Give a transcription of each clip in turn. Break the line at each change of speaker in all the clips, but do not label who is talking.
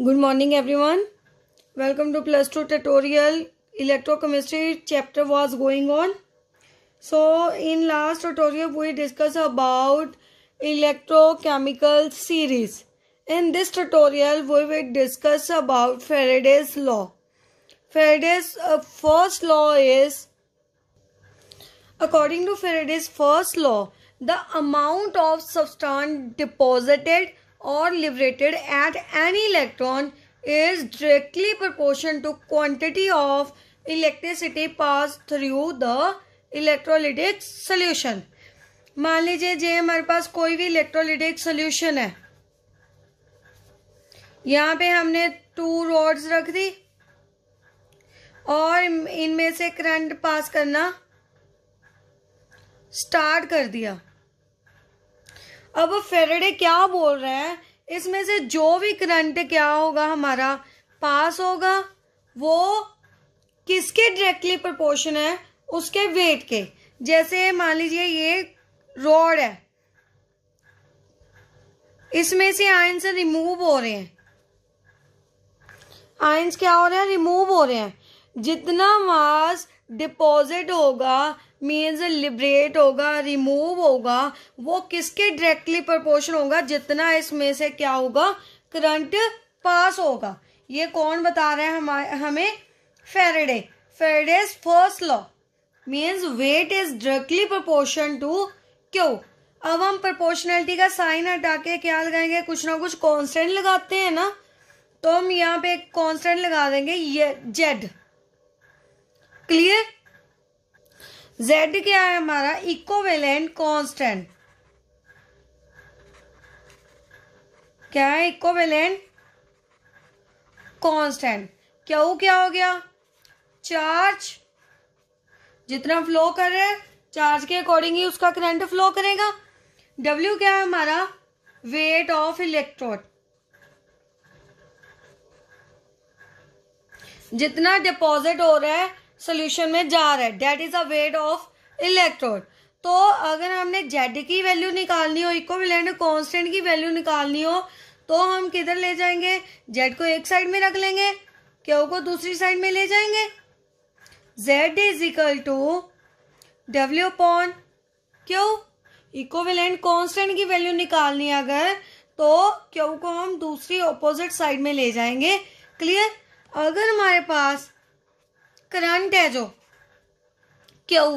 Good morning everyone. Welcome to plus 2 tutorial. Electrochemistry chapter was going on. So in last tutorial we discussed about electrochemical series. In this tutorial we will discuss about Faraday's law. Faraday's uh, first law is according to Faraday's first law the amount of substance deposited or liberated at any electron is directly proportional to quantity of electricity passed through the electrolytic solution. मान लीजिए जे हमारे पास कोई भी electrolytic solution है यहाँ पे हमने two roads रख दी और इनमें से करंट पास करना स्टार्ट कर दिया अब फेरेडे क्या बोल रहे हैं इसमें से जो भी करंट क्या होगा हमारा पास होगा वो किसके डायरेक्टली प्रोपोर्शन है उसके वेट के जैसे मान लीजिए ये रोड है इसमें से आयंस रिमूव हो रहे हैं आयंस क्या हो रहे हैं रिमूव हो रहे हैं जितना मास डिपॉजिट होगा मीन्स लिबरेट होगा रिमूव होगा वो किसके डायरेक्टली प्रपोर्शन होगा जितना इसमें से क्या होगा करंट पास होगा ये कौन बता रहे हैं हमारे हमें Faraday Faraday's first law means weight is directly proportion to Q अब हम प्रपोर्शनैलिटी का साइन हटा के क्या लगाएंगे कुछ ना कुछ कॉन्स्टेंट लगाते हैं ना तो हम यहाँ पे एक कॉन्स्टेंट लगा देंगे ये जेड क्लियर Z क्या है हमारा इकोवेलेंट कांस्टेंट क्या है इकोवेलेंट कांस्टेंट क्या वो क्या हो गया चार्ज जितना फ्लो कर रहे हैं चार्ज के अकॉर्डिंग ही उसका करंट फ्लो करेगा डब्ल्यू क्या है हमारा वेट ऑफ इलेक्ट्रोड जितना डिपॉजिट हो रहा है सोल्यूशन में जा रहा है that is a weight of electrode तो अगर हमने जेड की वैल्यू निकालनी हो इक्विवेलेंट कांस्टेंट की वैल्यू निकालनी हो तो हम किधर ले जाएंगे जेड को एक साइड में रख लेंगे क्यों को दूसरी साइड में ले जाएंगे Z is equal to W upon Q equivalent constant की वैल्यू निकालनी है अगर तो क्यों को हम दूसरी ऑपोजिट साइड में ले जाएंगे क्लियर अगर हमारे पास करंट है जो क्यों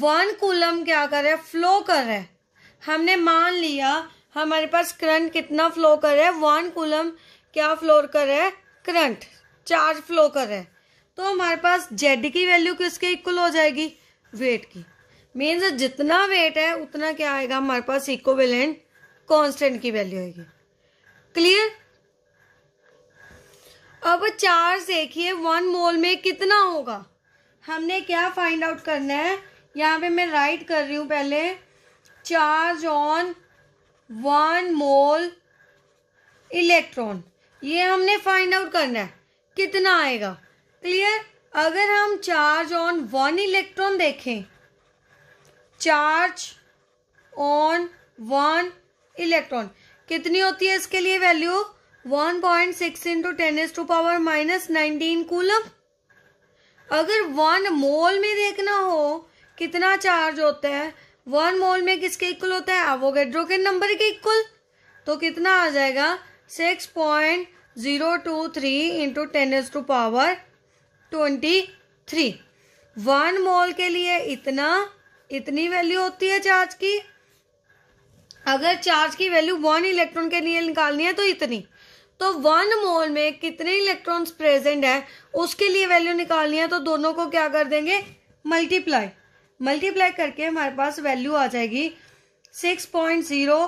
वन कूलम क्या कर रहा है फ्लो कर रहा है हमने मान लिया हमारे पास करंट कितना फ्लो कर रहा है वन कूलम क्या फ्लो कर रहा है करंट चार्ज फ्लो कर रहा है तो हमारे पास जेड की वैल्यू किसके इक्वल हो जाएगी वेट की मीन्स जितना वेट है उतना क्या आएगा हमारे पास इक्वेलेंट कॉन्स्टेंट की वैल्यू आएगी क्लियर अब चार्ज देखिए वन मोल में कितना होगा हमने क्या फाइंड आउट करना है यहाँ पे मैं राइट कर रही हूँ पहले charge on one mole electron ये हमने फाइंड आउट करना है कितना आएगा क्लियर अगर हम चार्ज ऑन वन इलेक्ट्रॉन देखें चार्ज ऑन वन इलेक्ट्रॉन कितनी होती है इसके लिए value one point six into ten is to power minus nineteen coulomb अगर वन मोल में देखना हो कितना चार्ज होता है वन मोल में किसके इक्वल होता है आवोगेड्रो के नंबर के इक्वल तो कितना आ जाएगा six point zero two three into ten is to power twenty three one mole के लिए इतना इतनी वैल्यू होती है चार्ज की अगर चार्ज की वैल्यू वन इलेक्ट्रॉन के लिए निकालनी है तो इतनी तो वन मोल में कितने इलेक्ट्रॉन्स प्रेजेंट है उसके लिए वैल्यू निकालनी है तो दोनों को क्या कर देंगे मल्टीप्लाई मल्टीप्लाई करके हमारे पास वैल्यू आ जाएगी six point zero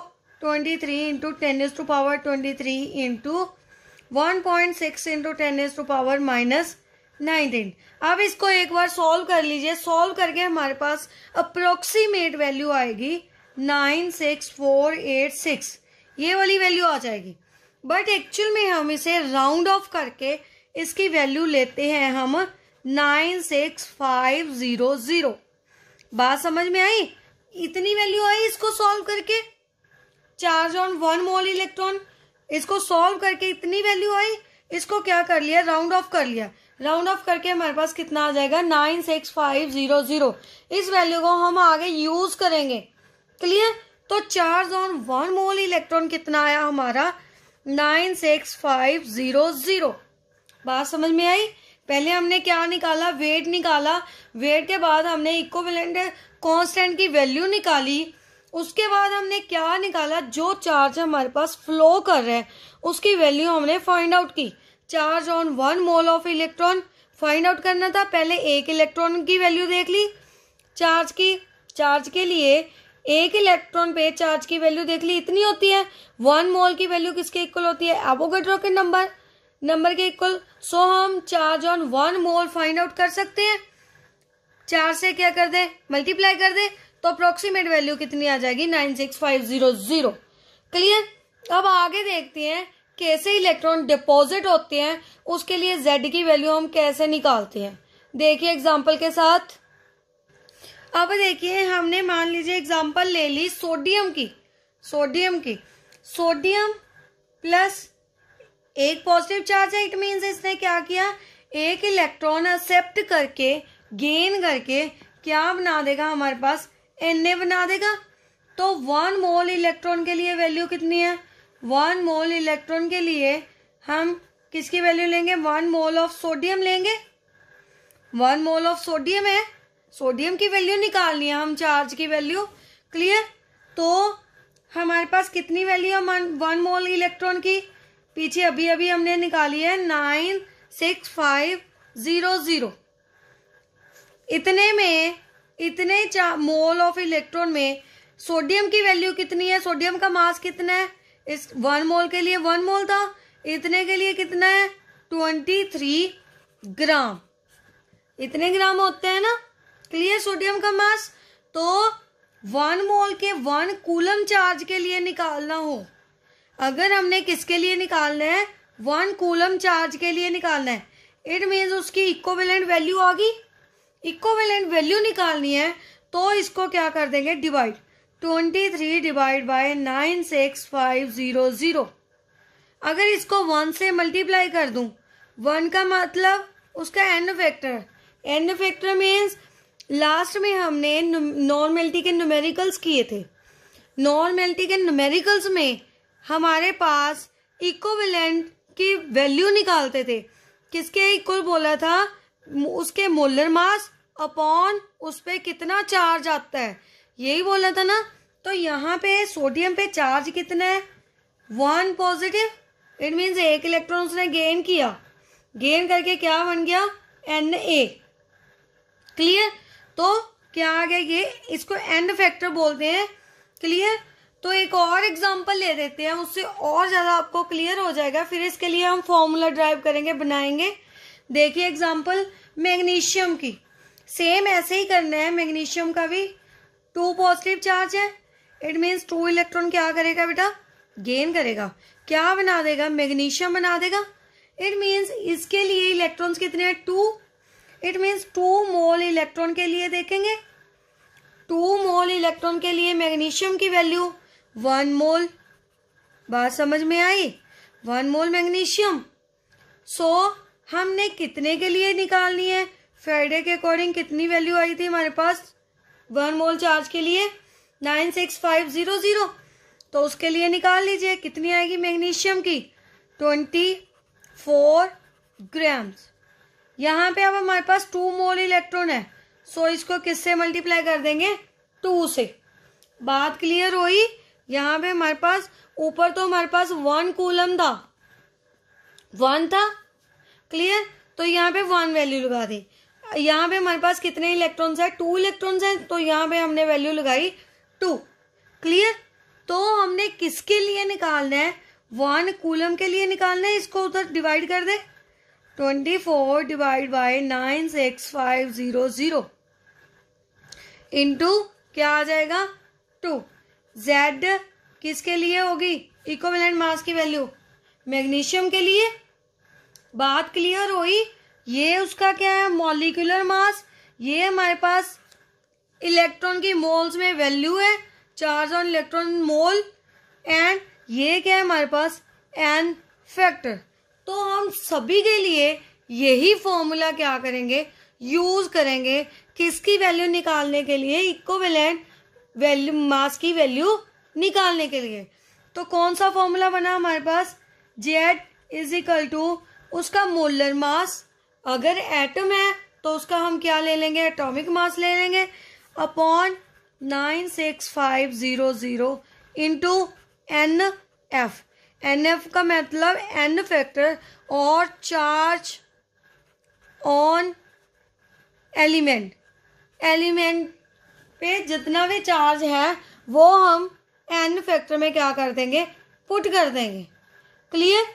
twenty three into ten is to power twenty three into one point six into ten is to power minus nineteen अब इसको एक बार सॉल्व कर लीजिए सॉल्व करके हमारे पास अप्रोक्सीमेट वैल्यू आएगी nine six four eight six ये वाली वैल्यू आ जाएगी बट एक्चुअल में हम इसे राउंड ऑफ करके इसकी वैल्यू लेते हैं हम nine six five zero zero बात समझ में आई इतनी वैल्यू आई इसको सॉल्व करके charge on one mole electron इसको सॉल्व करके इतनी वैल्यू आई इसको क्या कर लिया राउंड ऑफ कर लिया राउंड ऑफ करके हमारे पास कितना आ जाएगा nine six five zero zero इस वैल्यू को हम आगे यूज करेंगे क्लियर तो charge on one mole electron कितना आया हमारा nine six five zero zero बात समझ में आई पहले हमने क्या निकाला वेट निकाला वेट के बाद हमने इक्विवेलेंट कांस्टेंट की वैल्यू निकाली उसके बाद हमने क्या निकाला जो चार्ज हमारे पास फ्लो कर रहे हैं उसकी वैल्यू हमने फाइंड आउट की charge on one mole of electron find out करना था पहले एक इलेक्ट्रॉन की वैल्यू देख ली चार्ज की चार्ज के लिए एक इलेक्ट्रॉन पे चार्ज की वैल्यू देख ली इतनी होती है वन मोल की वैल्यू किसके इक्वल होती है एवोगेड्रो के नंबर नंबर के इक्वल सो हम charge on one mole find out कर सकते हैं चार से क्या कर दे मल्टीप्लाई कर दे तो अप्रोक्सीमेट वैल्यू कितनी आ जाएगी nine six five zero zero clear अब आगे देखते हैं कैसे इलेक्ट्रॉन डिपॉजिट होते हैं उसके लिए जेड की वैल्यू हम कैसे निकालते हैं देखिए एग्जाम्पल के साथ अब देखिए हमने मान लीजिए एग्जाम्पल ले ली सोडियम की सोडियम की सोडियम प्लस एक पॉजिटिव चार्ज है इट मीन्स इसने क्या किया एक इलेक्ट्रॉन एक्सेप्ट करके गेन करके क्या बना देगा हमारे पास एन बना देगा तो वन मोल इलेक्ट्रॉन के लिए वैल्यू कितनी है वन मोल इलेक्ट्रॉन के लिए हम किसकी वैल्यू लेंगे वन मोल ऑफ सोडियम लेंगे वन मोल ऑफ सोडियम है सोडियम की वैल्यू निकालनी है हम चार्ज की वैल्यू क्लियर तो हमारे पास कितनी वैल्यू है वन मोल इलेक्ट्रॉन की पीछे अभी अभी हमने निकाली है nine six five zero zero इतने में इतने मोल ऑफ इलेक्ट्रॉन में सोडियम की वैल्यू कितनी है सोडियम का मास कितना है इस वन मोल के लिए वन मोल था इतने के लिए कितना है ट्वेंटी थ्री ग्राम इतने ग्राम होते हैं ना क्लियर सोडियम का मास तो वन मोल के वन कूलम चार्ज के लिए निकालना हो अगर हमने किसके लिए निकालना है वन कूलम चार्ज के लिए निकालना है इट मीन्स उसकी इक्वेलेंट वैल्यू आ गई इक्वेलेंट वैल्यू निकालनी है तो इसको क्या कर देंगे divide twenty three divide by nine six five zero zero अगर इसको वन से मल्टीप्लाई कर दूं वन का मतलब उसका n factor n factor means last में हमने नॉर्मेलिटी के न्यूमेरिकल्स किए थे नॉर्मेलिटी के न्यूमेरिकल्स में हमारे पास इक्विवेलेंट की वैल्यू निकालते थे किसके इक्वल बोला था उसके मोलर मास अपॉन उस पर कितना चार्ज आता है यही बोला था ना तो यहाँ पे सोडियम पे चार्ज कितना है वन पॉजिटिव इट मीन्स एक इलेक्ट्रॉन उसने गेन किया गेन करके क्या बन गया एन ए क्लियर तो क्या आ गया ये इसको एंड फैक्टर बोलते हैं क्लियर तो एक और एग्जाम्पल ले देते हैं उससे और ज़्यादा आपको क्लियर हो जाएगा फिर इसके लिए हम फॉर्मूला ड्राइव करेंगे बनाएंगे देखिए एग्जाम्पल मैग्नीशियम की सेम ऐसे ही करना है मैग्नीशियम का भी टू पॉजिटिव चार्ज है इट मीन्स टू इलेक्ट्रॉन क्या करेगा बेटा गेन करेगा क्या बना देगा मैग्नीशियम बना देगा इट मीन्स इसके लिए इलेक्ट्रॉन्स कितने हैं two it means two mole electron के लिए देखेंगे टू मोल इलेक्ट्रॉन के लिए मैग्नीशियम की वैल्यू वन मोल बात समझ में आई वन मोल मैग्नीशियम सो हमने कितने के लिए निकालनी है फ्राइडे के अकॉर्डिंग कितनी वैल्यू आई थी हमारे पास वन मोल चार्ज के लिए nine six five zero zero तो उसके लिए निकाल लीजिए कितनी आएगी मैग्नीशियम की ट्वेंटी फोर ग्राम्स यहाँ पे अब हमारे पास टू मोल इलेक्ट्रॉन है सो इसको किससे मल्टीप्लाई कर देंगे टू से बात क्लियर हुई यहाँ पे हमारे पास ऊपर तो हमारे पास वन कूलम था वन था क्लियर तो यहाँ पे वन वैल्यू लगा दी यहाँ पे हमारे पास कितने इलेक्ट्रॉन्स है टू इलेक्ट्रॉन्स है तो यहाँ पे हमने वैल्यू लगाई टू क्लियर तो हमने किसके लिए निकालना है वन कूलम के लिए निकालना है इसको उधर डिवाइड कर दे twenty four divide by nine six five zero zero into क्या आ जाएगा टू जेड किसके लिए होगी इकोवेलेंट मास की वैल्यू मैग्नीशियम के लिए बात क्लियर हुई ये उसका क्या है मॉलिकुलर मास ये हमारे पास इलेक्ट्रॉन की मोल्स में वैल्यू है charge on electron mole and ये क्या है हमारे पास एन फैक्टर तो हम सभी के लिए यही फॉर्मूला क्या करेंगे यूज करेंगे किसकी वैल्यू निकालने के लिए इक्वलेंट वैल्यू मास की वैल्यू निकालने के लिए तो कौन सा फॉर्मूला बना हमारे पास जेड इज इक्वल टू उसका मोलर मास अगर एटम है तो उसका हम क्या ले लेंगे एटॉमिक मास ले लेंगे upon nine six five zero zero into n F n F का मतलब एन फैक्टर और चार्ज ऑन एलिमेंट एलिमेंट पे जितना भी चार्ज है वो हम एन फैक्टर में क्या कर देंगे पुट कर देंगे क्लियर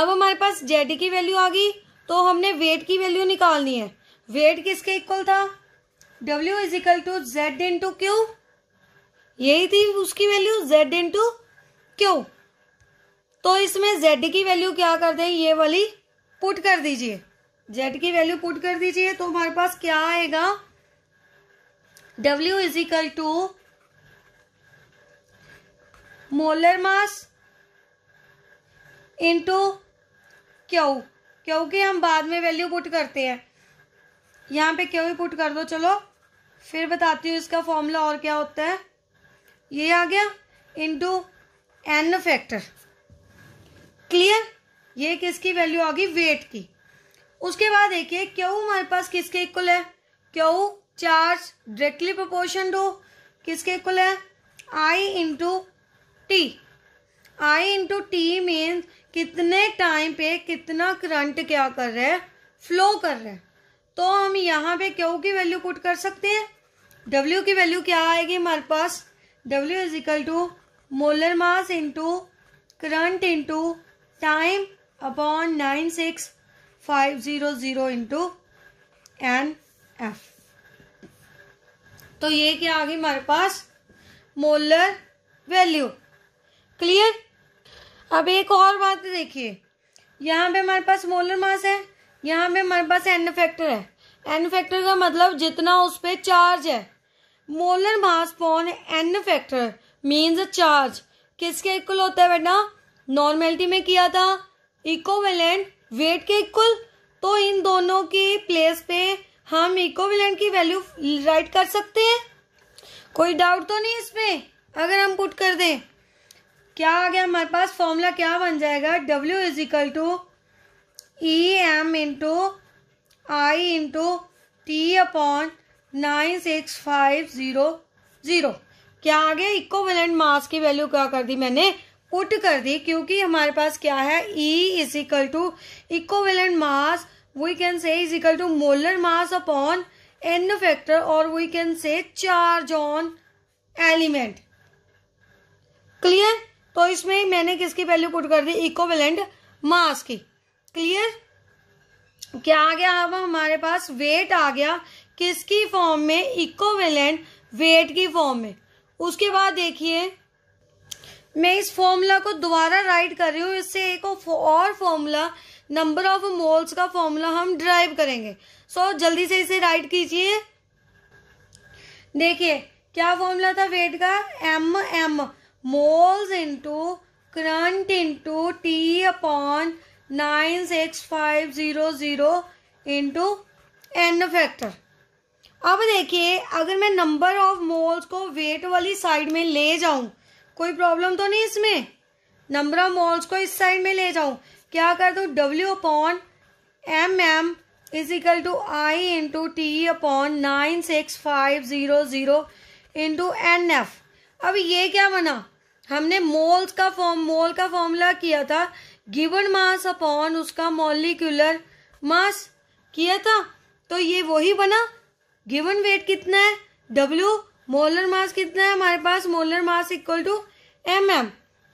अब हमारे पास जेड की वैल्यू आ गई तो हमने वेट की वैल्यू निकालनी है वेट किसके इक्वल था W is equal to Z into Q यही थी उसकी वैल्यू जेड इंटू क्यू तो इसमें जेड की वैल्यू क्या कर दें ये वाली पुट कर दीजिए जेड की वैल्यू पुट कर दीजिए तो हमारे पास क्या आएगा W is equal to molar mass into Q Q की हम बाद में वैल्यू पुट करते हैं यहाँ पे क्यों ही पुट कर दो चलो फिर बताती हूँ इसका फॉर्मूला और क्या होता है ये आ गया इंटू एन फैक्टर क्लियर ये किसकी वैल्यू आ गई वेट की उसके बाद देखिए क्यू हमारे पास किसके इक्वल है Q charge directly proportion to किसके इक्वल है I into T I into T means कितने टाइम पे कितना करंट क्या कर रहा है फ्लो कर रहा है तो हम यहाँ पे क्यू की वैल्यू पुट कर सकते हैं डब्ल्यू की वैल्यू क्या आएगी हमारे पास W is equal to molar mass into current into time upon nine six five zero zero into n F तो ये क्या आ गई हमारे पास मोलर वैल्यू क्लियर अब एक और बात देखिए यहाँ पे हमारे पास मोलर मास है यहाँ पे हमारे पास एन फैक्टर है एन फैक्टर का मतलब जितना उस पर चार्ज है molar mass upon n factor means charge किसके इक्वल होता है बेटा नॉर्मेलिटी में किया था इकोवेलेंट वेट के इक्वल तो इन दोनों के प्लेस पे हम इकोवेलेंट की वैल्यू राइट कर सकते हैं कोई डाउट तो नहीं इसमें अगर हम पुट कर दें क्या आ गया हमारे पास फॉर्मूला क्या बन जाएगा W is equal to E M into I into T upon nine six five zero zero क्या आ गया इक्वेलेंट मास की वैल्यू क्या कर दी मैंने पुट कर दी क्योंकि हमारे पास क्या है E is equal to equivalent mass we can say is equal to molar mass upon n factor और we can say charge on element clear तो इसमें मैंने किसकी वैल्यू पुट कर दी इक्वेलेंट मास की क्लियर क्या आ गया अब हमारे पास वेट आ गया किसकी फॉर्म में इक्वेलेंट वेट की फॉर्म में उसके बाद देखिए मैं इस फॉर्मूला को दोबारा राइट कर रही हूँ इससे एक और फॉर्मूला नंबर ऑफ मोल्स का फॉर्मूला हम ड्राइव करेंगे सो so, जल्दी से इसे राइट कीजिए देखिए क्या फॉर्मूला था वेट का M M moles into current into T upon nine six five zero zero into n factor अब देखिए अगर मैं नंबर ऑफ मोल्स को वेट वाली साइड में ले जाऊं कोई प्रॉब्लम तो नहीं इसमें नंबर ऑफ मोल्स को इस साइड में ले जाऊँ क्या कर दू W upon M M is equal to I into T upon nine six five zero zero into n F अब ये क्या बना हमने मोल्स का फॉर्म मोल का फॉर्मूला किया था गिवन मास अपॉन उसका मोलिकुलर मास किया था तो ये वही बना गिवन वेट कितना है डब्ल्यू मोलर मास कितना है हमारे पास molar mass equal to M M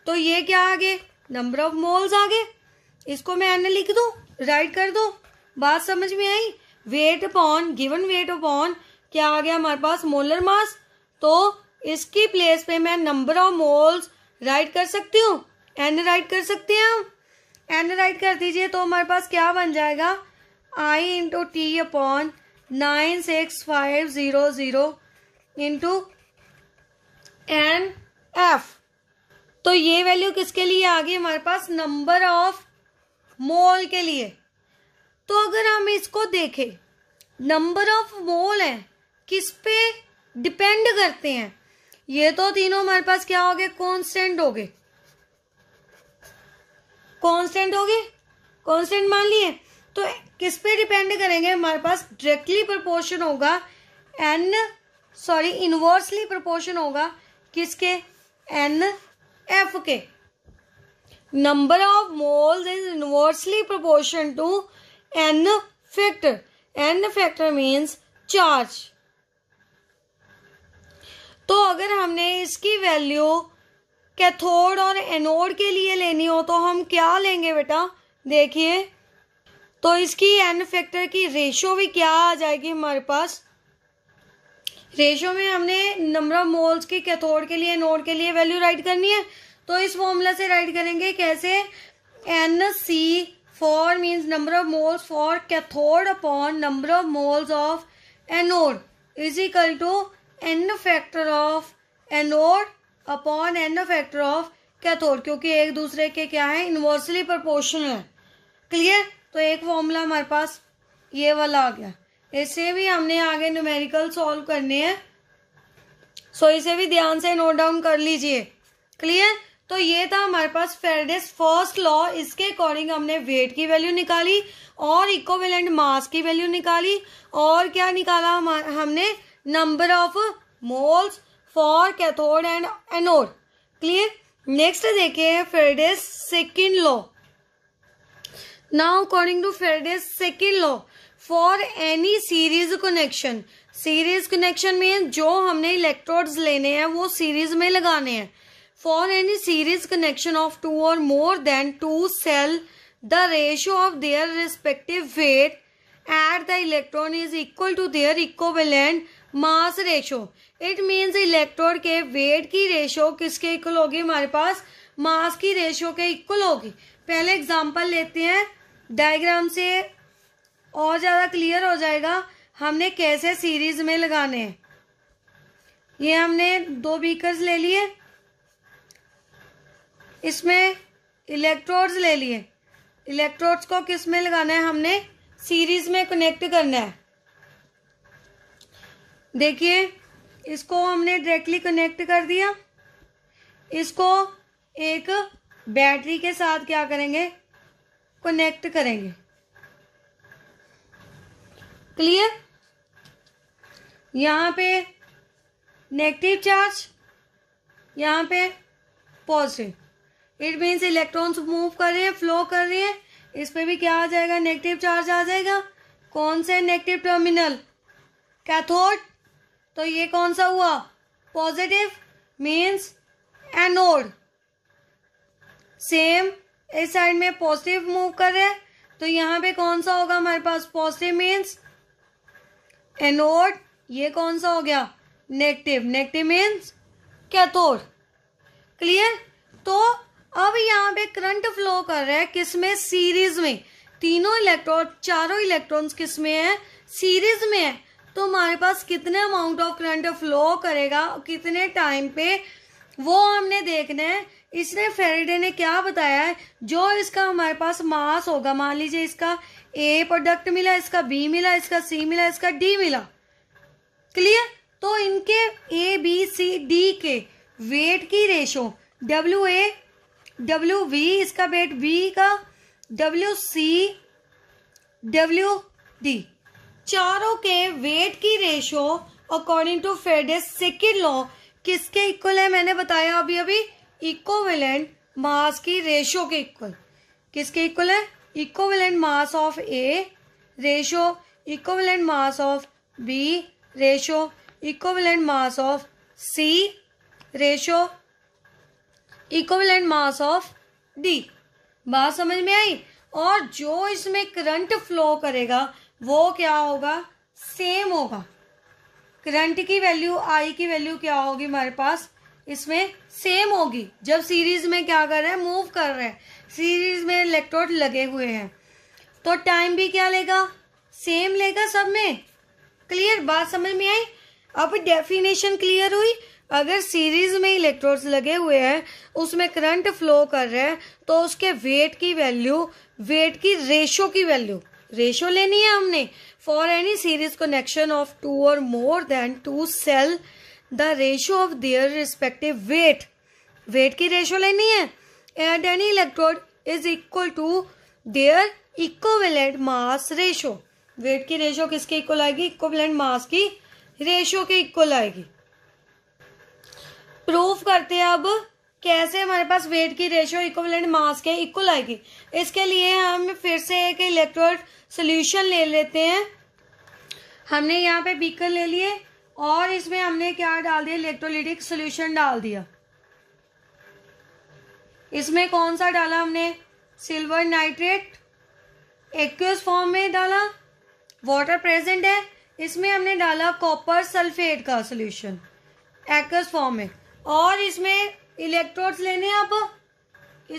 तो ये क्या आगे नंबर ऑफ मोल्स आगे इसको मैं एन लिख दू राइट कर दो बात समझ में आई weight upon given weight upon क्या आ गया हमारे पास मोलर मास तो इसकी प्लेस पे मैं नंबर ऑफ मोल्स राइट कर सकती हूँ एन राइट कर सकते हैं हम एन राइट कर दीजिए तो हमारे पास क्या बन जाएगा I into T upon nine six five zero zero into n F तो ये वैल्यू किसके लिए आ गई हमारे पास नंबर ऑफ मोल के लिए तो अगर हम इसको देखें नंबर ऑफ मोल है किस पे डिपेंड करते हैं ये तो तीनों हमारे पास क्या हो गए कॉन्स्टेंट हो गए कॉन्स्टेंट हो गए कॉन्स्टेंट मान लिए तो किस पे डिपेंड करेंगे हमारे पास डायरेक्टली प्रपोर्शन होगा एन सॉरी इनवर्सली प्रोपोर्शन होगा किसके एन एफ के number of moles is inversely proportion to n factor n factor means charge तो अगर हमने इसकी वैल्यू कैथोड और एनोड के लिए लेनी हो तो हम क्या लेंगे बेटा देखिए तो इसकी एन फैक्टर की रेशो भी क्या आ जाएगी हमारे पास रेशो में हमने नंबर ऑफ मोल्स की कैथोड के लिए नोड के लिए वैल्यू राइट करनी है तो इस फॉर्मूला से राइट करेंगे कैसे N C for means number of moles for cathode upon number of moles of anode is equal to n factor of anode upon n factor of cathode क्योंकि एक दूसरे के क्या है इन्वर्सली प्रपोर्शनल है क्लियर तो एक फॉर्मूला हमारे पास ये वाला आ गया इसे भी हमने आगे न्यूमेरिकल सॉल्व करने हैं सो so, इसे भी ध्यान से नोट डाउन कर लीजिए क्लियर तो ये था हमारे पास फेरडेस फर्स्ट लॉ इसके अकॉर्डिंग हमने वेट की वैल्यू निकाली और इक्विवेलेंट मास की वैल्यू निकाली और क्या निकाला हम, हमने number of moles for cathode and anode clear next देखिए Faraday's second law now according to Faraday's second law for any series connection series connection में जो हमने इलेक्ट्रोड्स लेने हैं वो सीरीज में लगाने हैं for any series connection of two or more than two cell the ratio of their respective weight at the electron is equal to their equivalent mass ratio it means electrode के weight की ratio किसके equal होगी हमारे पास मास की ratio के equal होगी पहले example लेते हैं डायग्राम से और ज़्यादा क्लियर हो जाएगा हमने कैसे सीरीज में लगाने ये हमने दो बीकर्स ले लिए इसमें इलेक्ट्रोड्स ले लिए इलेक्ट्रोड्स को किस में लगाना है हमने सीरीज में कनेक्ट करना है देखिए इसको हमने डायरेक्टली कनेक्ट कर दिया इसको एक बैटरी के साथ क्या करेंगे कनेक्ट करेंगे क्लियर यहाँ पे नेगेटिव चार्ज यहाँ पे positive it means electrons move कर रहे हैं फ्लो कर रहे हैं इस पर भी क्या आ जाएगा नेगेटिव चार्ज आ जाएगा कौन से नेगेटिव टर्मिनल कैथोड तो ये कौन सा हुआ पॉजिटिव मीन्स एनोड सेम इस साइड में पॉजिटिव मूव कर रहे हैं तो यहाँ पे कौन सा होगा हमारे पास पॉजिटिव मीन्स एनोड ये कौन सा हो गया negative negative means cathode clear तो अब यहाँ पे करंट फ्लो कर रहा है किसमें सीरीज में तीनों इलेक्ट्रॉन चारों इलेक्ट्रॉन्स किसमें है सीरीज में है तो हमारे पास कितने अमाउंट ऑफ करंट फ्लो करेगा कितने टाइम पे वो हमने देखना है इसने फेरेडे ने क्या बताया है जो इसका हमारे पास मास होगा मान लीजिए इसका ए प्रोडक्ट मिला इसका बी मिला इसका सी मिला इसका डी मिला क्लियर तो इनके ए बी सी डी के वेट की ratio W A W B इसका वेट बी का डब्ल्यू सी डब्ल्यू डी चारों के वेट की ratio according to Faraday's second law किसके इक्वल है मैंने बताया अभी अभी इक्वेलेंट मास की रेशो के इक्वल किसके इक्वल है equivalent mass of A ratio equivalent mass of B ratio equivalent mass of C ratio equivalent mass of D बात समझ में आई और जो इसमें करंट फ्लो करेगा वो क्या होगा सेम होगा करंट की वैल्यू आई की वैल्यू क्या होगी हमारे पास इसमें सेम होगी जब सीरीज में क्या कर रहे हैं मूव कर रहे हैं सीरीज में इलेक्ट्रोड लगे हुए हैं तो टाइम भी क्या लेगा सेम लेगा सब में क्लियर बात समझ में आई अब डेफिनेशन क्लियर हुई अगर सीरीज में इलेक्ट्रोड्स लगे हुए हैं उसमें करंट फ्लो कर रहे हैं तो उसके वेट की वैल्यू वेट की रेशो की वैल्यू रेशो लेनी है हमने for any series connection of two or more than two cell the ratio of their respective weight weight की रेशो लेनी है at any electrode is equal to their equivalent mass ratio weight की ratio किसके equal आएगी equivalent mass की ratio के equal आएगी proof करते हैं अब कैसे हमारे पास वेट की रेशो इक्वेलेंट मास के इक्वल आएगी इसके लिए हम फिर से एक इलेक्ट्रोड सोल्यूशन ले लेते हैं हमने यहाँ पे बीकर ले लिए और इसमें हमने क्या डाल दिया इलेक्ट्रोलिटिक सोल्यूशन डाल दिया इसमें कौन सा डाला हमने सिल्वर नाइट्रेट एक्वस फॉर्म में डाला वाटर प्रेजेंट है इसमें हमने डाला कॉपर सल्फेट का सोल्यूशन एक्स फॉर्म में और इसमें इलेक्ट्रोड्स लेने आप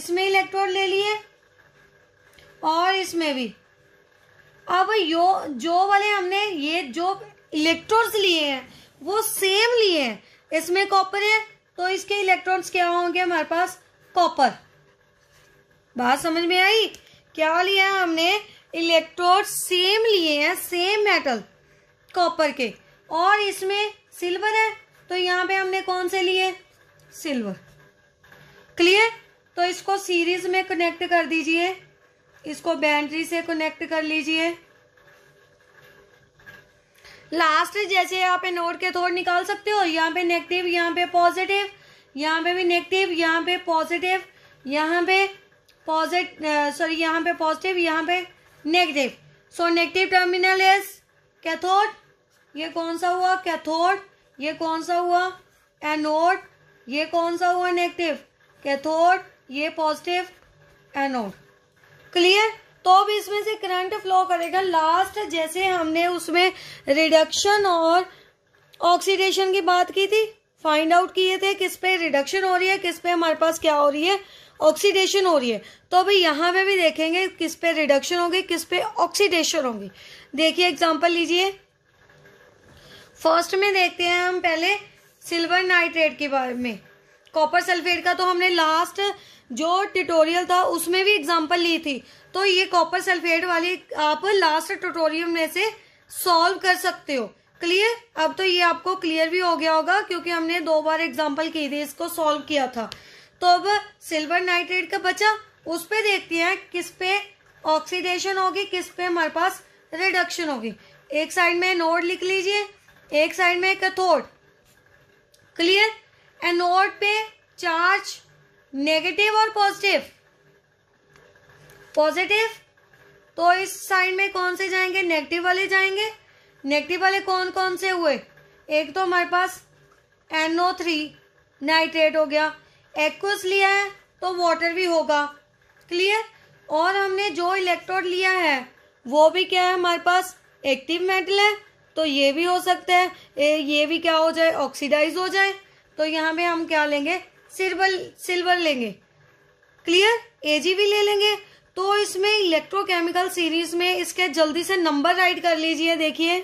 इसमें इलेक्ट्रोड ले लिए और इसमें भी अब यो जो वाले हमने ये जो इलेक्ट्रॉन्स लिए हैं वो सेम लिए हैं इसमें कॉपर है तो इसके इलेक्ट्रॉन्स क्या होंगे हमारे पास कॉपर बात समझ में आई क्या लिया हमने इलेक्ट्रोड सेम लिए हैं सेम मेटल कॉपर के और इसमें सिल्वर है तो यहाँ पे हमने कौन से लिए सिल्वर क्लियर तो इसको सीरीज में कनेक्ट कर दीजिए इसको बैटरी से कनेक्ट कर लीजिए लास्ट जैसे यहाँ पे नोट के थोड़ निकाल सकते हो यहाँ पे नेगेटिव यहाँ पे पॉजिटिव यहाँ पे भी नेगेटिव यहाँ पे पॉजिटिव यहाँ पे पॉजिट सॉरी uh, यहाँ पे पॉजिटिव यहाँ पे negative so negative terminal is cathode ये कौन सा हुआ कैथोड ये कौन सा हुआ एनोड ये कौन सा हुआ नेगेटिव कैथोड ये पॉजिटिव एनोड क्लियर तो अब इसमें से करंट फ्लो करेगा लास्ट जैसे हमने उसमें रिडक्शन और ऑक्सीडेशन की बात की थी फाइंड आउट किए थे किस पे रिडक्शन हो रही है किस पे हमारे पास क्या हो रही है ऑक्सीडेशन हो रही है तो अभी यहाँ पे भी देखेंगे किस पे रिडक्शन होगी किस पे ऑक्सीडेशन होगी देखिए एग्जांपल लीजिए फर्स्ट में देखते हैं हम पहले सिल्वर नाइट्रेट के बारे में कॉपर सल्फेट का तो हमने लास्ट जो ट्यूटोरियल था उसमें भी एग्जांपल ली थी तो ये कॉपर सल्फेट वाली आप लास्ट ट्यूटोरियल में से सॉल्व कर सकते हो क्लियर अब तो ये आपको क्लियर भी हो गया होगा क्योंकि हमने दो बार एग्जाम्पल की थी इसको सॉल्व किया था तो अब सिल्वर नाइट्रेट का बचा उस पर देखते हैं किस पे ऑक्सीडेशन होगी किस पे हमारे पास रिडक्शन होगी एक साइड में नोड लिख लीजिए एक साइड में कथोड क्लियर एनोड पे चार्ज नेगेटिव और पॉजिटिव पॉजिटिव तो इस साइड में कौन से जाएंगे नेगेटिव वाले जाएंगे नेगेटिव वाले कौन कौन से हुए एक तो हमारे पास एनओ थ्री नाइट्रेट हो गया एक्वस लिया है तो वाटर भी होगा क्लियर और हमने जो इलेक्ट्रोड लिया है वो भी क्या है हमारे पास एक्टिव मेटल है तो ये भी हो सकता है ये भी क्या हो जाए ऑक्सीडाइज हो जाए तो यहाँ पे हम क्या लेंगे सिल्वर सिल्वर लेंगे क्लियर भी ले लेंगे तो इसमें इलेक्ट्रोकेमिकल सीरीज में इसके जल्दी से नंबर राइट कर लीजिए देखिए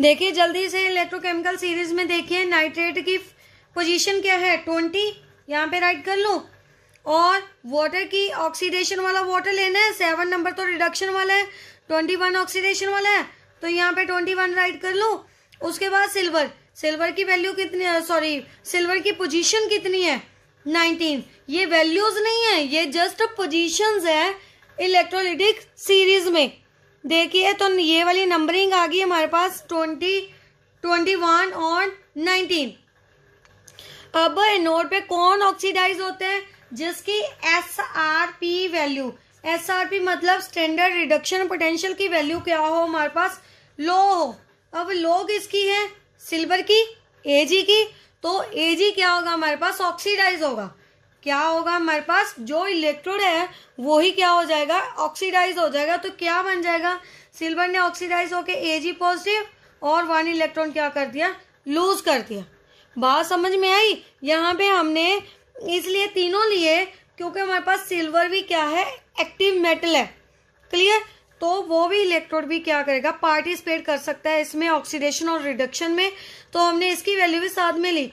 देखिए जल्दी से इलेक्ट्रोकेमिकल सीरीज में देखिए नाइट्रेट की पोजीशन क्या है ट्वेंटी यहाँ पे राइट कर लो और वाटर की ऑक्सीडेशन वाला वाटर लेना है सेवन नंबर तो रिडक्शन वाला है ट्वेंटी वन ऑक्सीडेशन वाला है तो यहाँ पे ट्वेंटी वन राइट कर लो उसके बाद सिल्वर सिल्वर की वैल्यू कितनी है सॉरी सिल्वर की पोजीशन कितनी है नाइनटीन ये वैल्यूज नहीं है ये जस्ट पोजीशंस है इलेक्ट्रोलिटिक सीरीज में देखिए तो ये वाली नंबरिंग आ गई हमारे पास ट्वेंटी ट्वेंटी वन और नाइनटीन अब एनोड पे कौन ऑक्सीडाइज होते हैं जिसकी S R P value S R P मतलब स्टैंडर्ड रिडक्शन पोटेंशियल की वैल्यू क्या हो हमारे पास लो हो अब लो किसकी है सिल्वर की एजी की तो एजी क्या होगा हमारे पास ऑक्सीडाइज होगा क्या होगा हमारे पास जो इलेक्ट्रोड है वो ही क्या हो जाएगा ऑक्सीडाइज हो जाएगा तो क्या बन जाएगा सिल्वर ने ऑक्सीडाइज होके एजी पॉजिटिव और वन इलेक्ट्रॉन क्या कर दिया लूज कर दिया बात समझ में आई यहाँ पे हमने इसलिए तीनों लिए क्योंकि हमारे पास सिल्वर भी क्या है एक्टिव मेटल है क्लियर तो वो भी इलेक्ट्रोड भी क्या करेगा पार्टिसिपेट कर सकता है इसमें ऑक्सीडेशन और रिडक्शन में तो हमने इसकी वैल्यू भी साथ में ली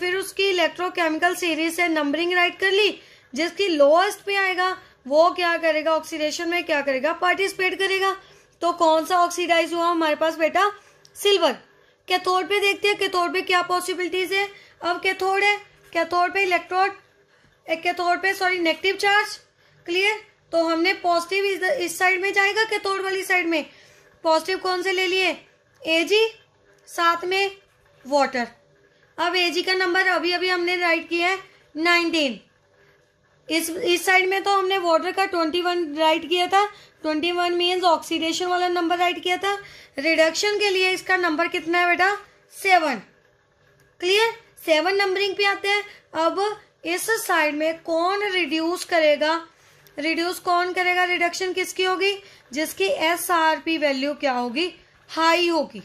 फिर उसकी इलेक्ट्रोकेमिकल सीरीज से नंबरिंग राइट कर ली जिसकी लोएस्ट पे आएगा वो क्या करेगा ऑक्सीडेशन में क्या करेगा पार्टिसिपेट करेगा तो कौन सा ऑक्सीडाइज हुआ हमारे पास बेटा सिल्वर कैथोड पे देखते हैं कैथोड पे क्या पॉसिबिलिटीज है अब कैथोड है कैथोड पे इलेक्ट्रोड कैथोड पे सॉरी नेगेटिव चार्ज क्लियर तो हमने पॉजिटिव इस, साइड में जाएगा तोड़ वाली साइड में पॉजिटिव कौन से ले लिए ए जी साथ में वाटर अब ए जी का नंबर अभी अभी हमने राइट किया है नाइनटीन इस इस साइड में तो हमने वाटर का ट्वेंटी वन राइट किया था ट्वेंटी वन मीन्स ऑक्सीडेशन वाला नंबर राइट किया था रिडक्शन के लिए इसका नंबर कितना है बेटा सेवन क्लियर सेवन नंबरिंग पे आते हैं अब इस साइड में कौन रिड्यूस करेगा रिड्यूस कौन करेगा रिडक्शन किसकी होगी जिसकी एस आर पी वैल्यू क्या होगी हाई होगी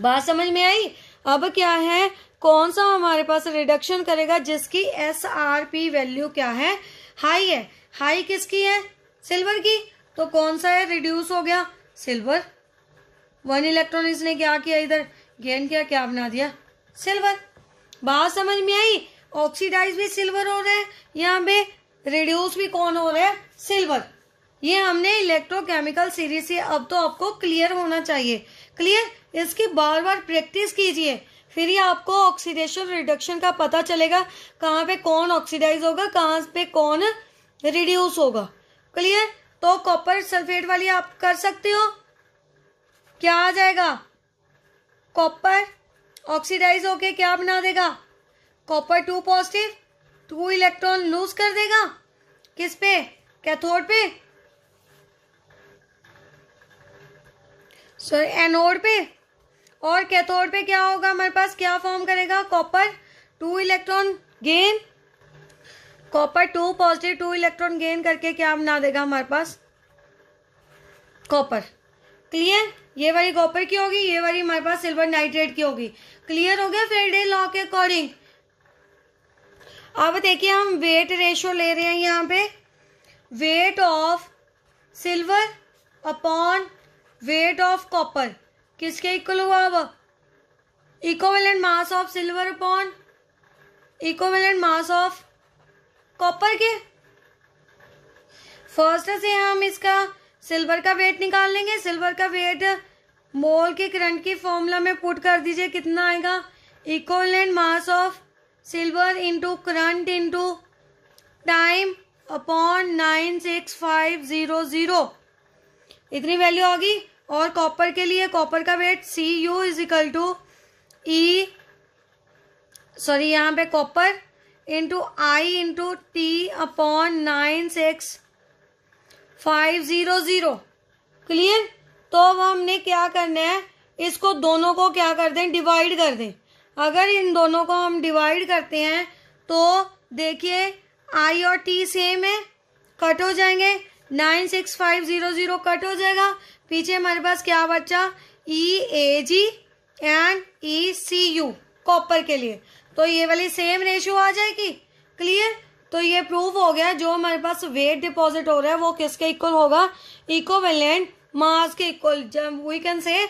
बात समझ में आई अब क्या है कौन सा हमारे पास रिडक्शन करेगा जिसकी एस आर पी वैल्यू क्या है हाई है हाई किसकी है सिल्वर की तो कौन सा है रिड्यूस हो गया सिल्वर वन इलेक्ट्रॉनिक्स ने क्या किया इधर गेन किया क्या बना दिया सिल्वर बात समझ में आई ऑक्सीडाइज भी सिल्वर हो रहा है यहाँ पे रिड्यूस भी कौन हो रहा है सिल्वर ये हमने इलेक्ट्रोकेमिकल सीरीज से अब तो आपको क्लियर होना चाहिए क्लियर इसकी बार बार प्रैक्टिस कीजिए फिर ये आपको ऑक्सीडेशन रिडक्शन का पता चलेगा कहाँ पे कौन ऑक्सीडाइज होगा कहाँ पे कौन रिड्यूस होगा क्लियर तो कॉपर सल्फेट वाली आप कर सकते हो क्या आ जाएगा कॉपर ऑक्सीडाइज होके क्या बना देगा कॉपर टू पॉजिटिव तो वो इलेक्ट्रॉन लूज कर देगा किस पे कैथोड पे सॉरी एनोड पे और कैथोड पे क्या होगा हमारे पास क्या फॉर्म करेगा copper two electron gain copper two positive two electron gain करके क्या बना देगा हमारे पास कॉपर क्लियर ये वाली कॉपर की होगी ये वाली हमारे पास सिल्वर नाइट्रेट की होगी क्लियर हो गया फेयर डे लॉ के अकॉर्डिंग अब देखिए हम वेट रेशो ले रहे हैं यहाँ पे weight of silver upon weight of copper किसके इक्वल हुआ अब equivalent mass of silver upon equivalent mass of copper के फर्स्ट से हम इसका सिल्वर का वेट निकाल लेंगे सिल्वर का वेट मोल के करंट की फॉर्मूला में पुट कर दीजिए कितना आएगा equivalent mass of silver into current into time upon nine six five zero zero इतनी वैल्यू होगी और कॉपर के लिए कॉपर का weight C U is equal to E sorry यहाँ पे copper into I into T upon nine six five zero zero clear तो अब हमने क्या करना है इसको दोनों को क्या कर दें डिवाइड कर दें अगर इन दोनों को हम डिवाइड करते हैं तो देखिए आई और टी सेम है कट हो जाएंगे nine six five zero zero cut हो जाएगा पीछे हमारे पास क्या बचा E A G and E C U copper के लिए तो ये वाली सेम रेशियो आ जाएगी क्लियर तो ये प्रूफ हो गया जो हमारे पास वेट डिपॉजिट हो रहा है वो किसके इक्वल होगा इकोवेलेंट मास के equal we can say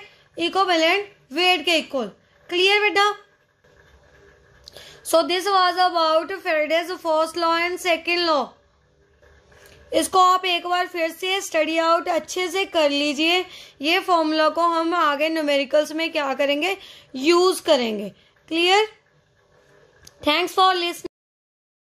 equivalent weight के इक्वल क्लियर बेटा so this was about Faraday's first law and second law इसको आप एक बार फिर से स्टडी आउट अच्छे से कर लीजिए ये फॉर्मूला को हम आगे न्यूमेरिकल्स में क्या करेंगे यूज करेंगे क्लियर थैंक्स फॉर लिसनिंग